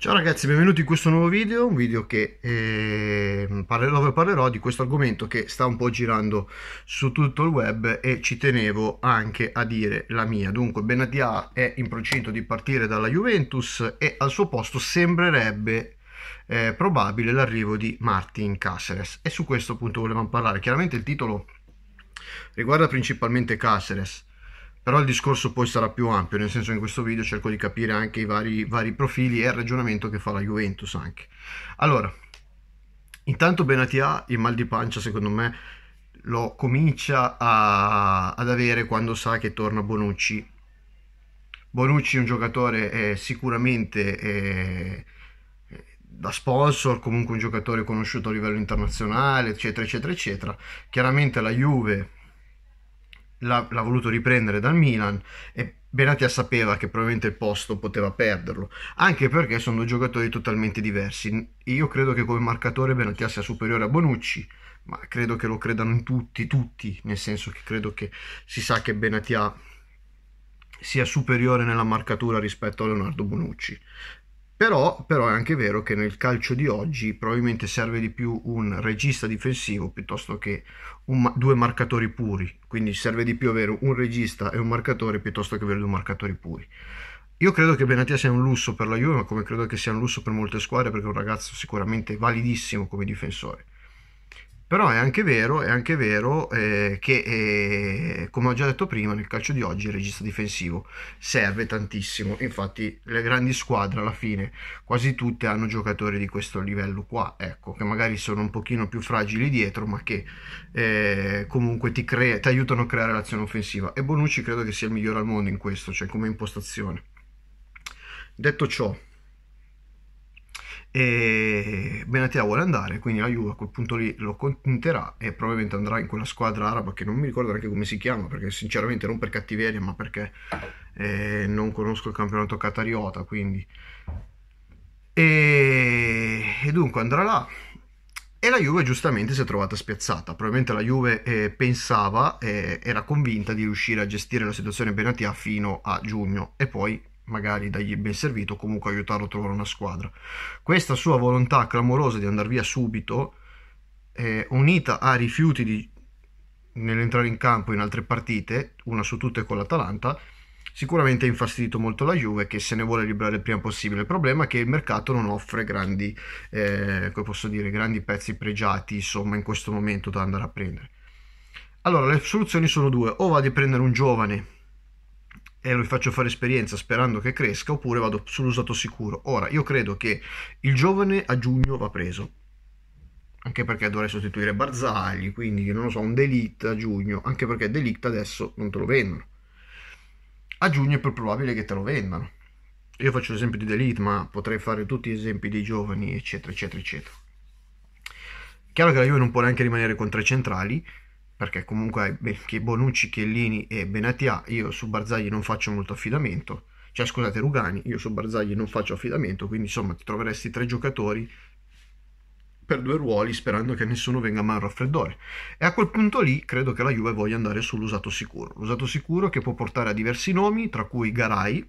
Ciao ragazzi, benvenuti in questo nuovo video, un video che, eh, parlerò, parlerò di questo argomento che sta un po' girando su tutto il web e ci tenevo anche a dire la mia. Dunque, Benadia è in procinto di partire dalla Juventus e al suo posto sembrerebbe eh, probabile l'arrivo di Martin Caceres e su questo punto volevamo parlare. Chiaramente il titolo riguarda principalmente Caceres però il discorso poi sarà più ampio, nel senso che in questo video cerco di capire anche i vari, vari profili e il ragionamento che fa la Juventus anche. Allora, intanto Benatia il mal di pancia secondo me lo comincia a, ad avere quando sa che torna Bonucci. Bonucci è un giocatore è sicuramente è, da sponsor, comunque un giocatore conosciuto a livello internazionale, eccetera, eccetera, eccetera. Chiaramente la Juve l'ha, l'ha voluto riprendere dal Milan e Benatia sapeva che probabilmente il posto poteva perderlo, anche perché sono due giocatori totalmente diversi. Io credo che come marcatore Benatia sia superiore a Bonucci, ma credo che lo credano tutti, tutti, nel senso che credo che si sa che Benatia sia superiore nella marcatura rispetto a Leonardo Bonucci. Però, però, è anche vero che nel calcio di oggi probabilmente serve di più un regista difensivo piuttosto che un, due marcatori puri, quindi serve di più avere un regista e un marcatore piuttosto che avere due marcatori puri. Io credo che Benatia sia un lusso per la Juve, ma come credo che sia un lusso per molte squadre perché è un ragazzo sicuramente validissimo come difensore. Però è anche vero, è anche vero eh, che, eh, come ho già detto prima, nel calcio di oggi il regista difensivo serve tantissimo. Infatti le grandi squadre alla fine, quasi tutte, hanno giocatori di questo livello qua, ecco, che magari sono un pochino più fragili dietro, ma che eh, comunque ti, crea, ti aiutano a creare l'azione offensiva. E Bonucci credo che sia il migliore al mondo in questo, cioè come impostazione. Detto ciò, e Benatia vuole andare, quindi la Juve a quel punto lì lo contenterà e probabilmente andrà in quella squadra araba che non mi ricordo neanche come si chiama, perché sinceramente non per cattiveria, ma perché eh, non conosco il campionato catariota, quindi... E, e, dunque andrà là. E la Juve giustamente si è trovata spiazzata. Probabilmente la Juve eh, pensava, eh, era convinta di riuscire a gestire la situazione Benatia fino a giugno e poi magari dargli ben servito o comunque aiutarlo a trovare una squadra. Questa sua volontà clamorosa di andare via subito, eh, unita a rifiuti di, nell'entrare in campo in altre partite, una su tutte con l'Atalanta, sicuramente ha infastidito molto la Juve che se ne vuole liberare il prima possibile. Il problema è che il mercato non offre grandi, eh, dire, grandi pezzi pregiati insomma, in questo momento da andare a prendere. Allora, le soluzioni sono due, o vado a prendere un giovane e lo faccio fare esperienza sperando che cresca oppure vado sull'usato sicuro. Ora, io credo che il giovane a giugno va preso, anche perché dovrei sostituire Barzagli, quindi non lo so, un Delict a giugno, anche perché Delict adesso non te lo vendono. A giugno è più probabile che te lo vendano. Io faccio l'esempio di Delict, ma potrei fare tutti gli esempi dei giovani, eccetera, eccetera, eccetera. Chiaro che la Juve non può neanche rimanere con tre centrali, perché comunque che Bonucci, Chiellini e Benatia io su Barzagli non faccio molto affidamento, cioè scusate Rugani, io su Barzagli non faccio affidamento, quindi insomma ti troveresti tre giocatori per due ruoli sperando che nessuno venga mai al raffreddore. E a quel punto lì credo che la Juve voglia andare sull'usato sicuro, l'usato sicuro che può portare a diversi nomi, tra cui Garay,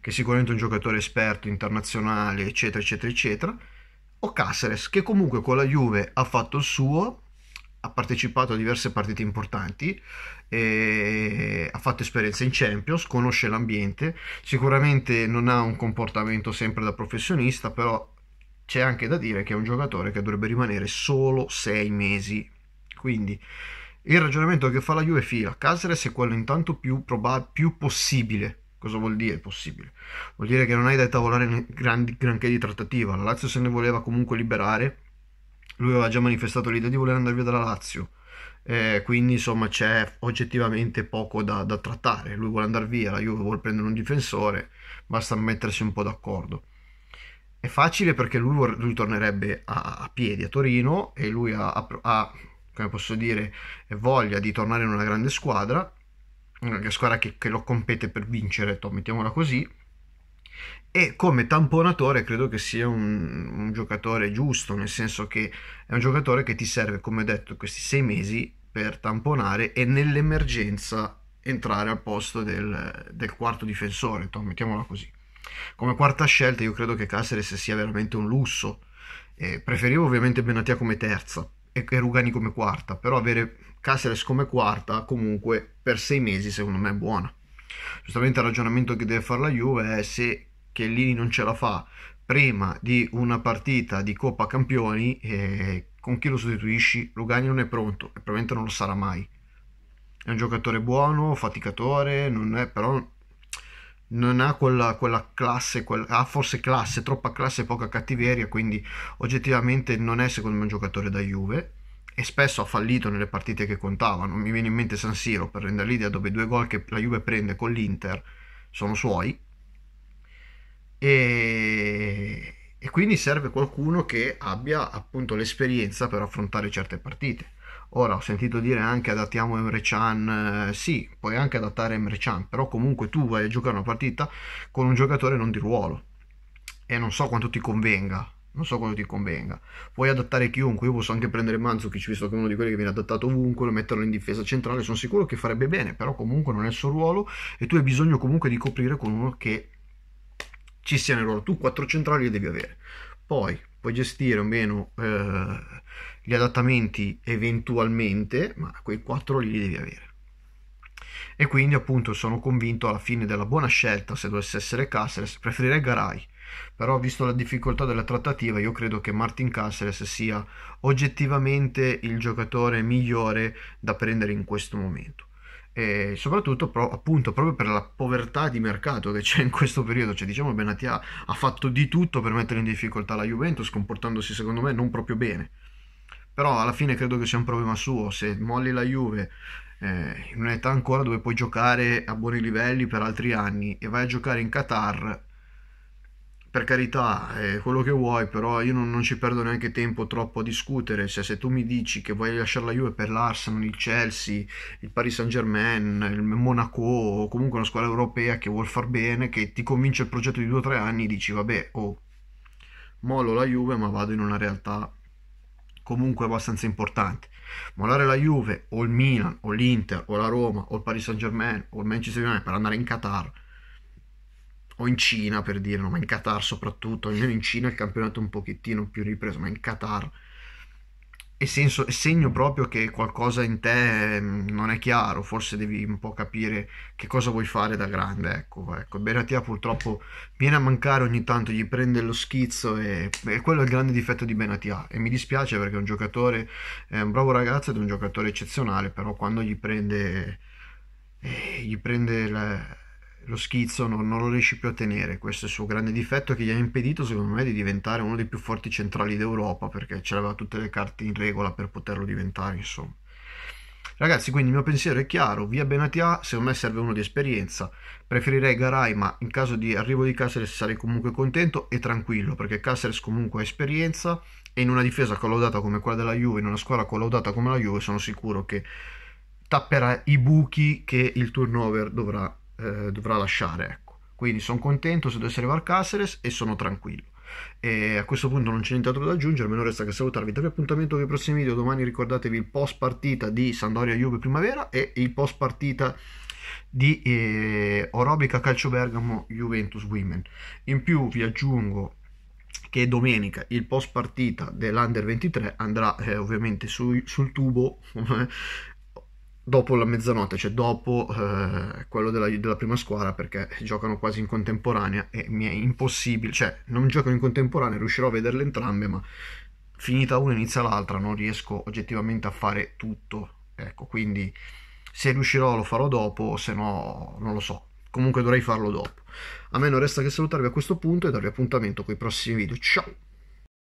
che è sicuramente un giocatore esperto, internazionale, eccetera, eccetera, eccetera, o Caceres, che comunque con la Juve ha fatto il suo, ha partecipato a diverse partite importanti, ha fatto esperienza in Champions, conosce l'ambiente, sicuramente non ha un comportamento sempre da professionista, però c'è anche da dire che è un giocatore che dovrebbe rimanere solo sei mesi. Quindi il ragionamento che fa la Juve fila Caceres è quello intanto più, probab- più possibile. Cosa vuol dire possibile? Vuol dire che non hai da tavolare granché di trattativa. La Lazio se ne voleva comunque liberare lui aveva già manifestato l'idea di voler andare via dalla Lazio. Eh, quindi insomma c'è oggettivamente poco da, da, trattare. Lui vuole andare via, la Juve vuole prendere un difensore, basta mettersi un po' d'accordo. È facile perché lui, lui tornerebbe a, a, piedi a Torino e lui ha, ha, come posso dire, voglia di tornare in una grande squadra, una squadra che, che lo compete per vincere, mettiamola così e come tamponatore credo che sia un, un, giocatore giusto, nel senso che è un giocatore che ti serve, come ho detto, questi sei mesi per tamponare e nell'emergenza entrare al posto del, del quarto difensore, Tom, mettiamola così. Come quarta scelta io credo che Caceres sia veramente un lusso, eh, preferivo ovviamente Benatia come terza e, e Rugani come quarta, però avere Caceres come quarta comunque per sei mesi secondo me è buona. Giustamente il ragionamento che deve fare la Juve è se Chiellini non ce la fa prima di una partita di Coppa Campioni, eh, con chi lo sostituisci? Lugani non è pronto e probabilmente non lo sarà mai. È un giocatore buono, faticatore, non è, però non ha quella, quella classe, quel, ha forse classe, troppa classe e poca cattiveria, quindi oggettivamente non è secondo me un giocatore da Juve e spesso ha fallito nelle partite che contavano. Mi viene in mente San Siro per rendere l'idea dove due gol che la Juve prende con l'Inter sono suoi e, e quindi serve qualcuno che abbia appunto l'esperienza per affrontare certe partite. Ora ho sentito dire anche adattiamo Emre Chan, eh, sì, puoi anche adattare Emre Chan, però comunque tu vai a giocare una partita con un giocatore non di ruolo e non so quanto ti convenga, non so quanto ti convenga. Puoi adattare chiunque, io posso anche prendere Manzukic visto che è uno di quelli che viene adattato ovunque, lo metterlo in difesa centrale, sono sicuro che farebbe bene, però comunque non è il suo ruolo e tu hai bisogno comunque di coprire con uno che ci siano loro. Tu quattro centrali li devi avere. Poi puoi gestire o meno eh, gli adattamenti eventualmente, ma quei quattro li devi avere. E quindi appunto sono convinto alla fine della buona scelta, se dovesse essere Caceres, preferirei Garay. Però visto la difficoltà della trattativa, io credo che Martin Caceres sia oggettivamente il giocatore migliore da prendere in questo momento e soprattutto pro, appunto proprio per la povertà di mercato che c'è in questo periodo, cioè diciamo Benatia ha fatto di tutto per mettere in difficoltà la Juventus comportandosi secondo me non proprio bene. Però alla fine credo che sia un problema suo, se molli la Juve eh, in un'età ancora dove puoi giocare a buoni livelli per altri anni e vai a giocare in Qatar per carità, è quello che vuoi, però io non, non, ci perdo neanche tempo troppo a discutere. Cioè, se tu mi dici che vuoi lasciare la Juve per l'Arsenal, il Chelsea, il Paris Saint Germain, il Monaco o comunque una squadra europea che vuol far bene, che ti convince il progetto di 2-3 anni, dici vabbè, oh, molo la Juve ma vado in una realtà comunque abbastanza importante. Mollare la Juve o il Milan o l'Inter o la Roma o il Paris Saint Germain o il Manchester United per andare in Qatar o in Cina per dire, no, ma in Qatar soprattutto, almeno in Cina il campionato è un pochettino più ripreso, ma in Qatar è, senso, è segno proprio che qualcosa in te mm, non è chiaro, forse devi un po' capire che cosa vuoi fare da grande, ecco, ecco. Benatia purtroppo viene a mancare ogni tanto, gli prende lo schizzo e, e quello è il grande difetto di Benatia e mi dispiace perché è un giocatore, è un bravo ragazzo ed è un giocatore eccezionale, però quando gli prende, eh, gli prende la, lo schizzo non, non, lo riesce più a tenere. Questo è il suo grande difetto che gli ha impedito, secondo me, di diventare uno dei più forti centrali d'Europa perché ce l'aveva tutte le carte in regola per poterlo diventare, insomma. Ragazzi, quindi il mio pensiero è chiaro, via Benatia secondo me serve uno di esperienza, preferirei Garay ma in caso di arrivo di Caceres sarei comunque contento e tranquillo perché Caceres comunque ha esperienza e in una difesa collaudata come quella della Juve, in una squadra collaudata come la Juve sono sicuro che tapperà i buchi che il turnover dovrà eh, dovrà lasciare. Ecco. Quindi sono contento se dovesse arrivare Caceres e sono tranquillo. E a questo punto non c'è nient'altro da aggiungere, me non resta che salutarvi. Davi appuntamento per i prossimi video. Domani ricordatevi il post partita di Sandoria Juve Primavera e il post partita di eh, Orobica Calcio Bergamo Juventus Women. In più vi aggiungo che domenica il post partita dell'Under 23 andrà eh, ovviamente su, sul tubo eh, dopo la mezzanotte, cioè dopo eh, quello della, della, prima squadra, perché giocano quasi in contemporanea e mi è impossibile, cioè non giocano in contemporanea, riuscirò a vederle entrambe, ma finita una inizia l'altra, non riesco oggettivamente a fare tutto, ecco, quindi se riuscirò lo farò dopo, se no non lo so, comunque dovrei farlo dopo. A me non resta che salutarvi a questo punto e darvi appuntamento con i prossimi video, ciao!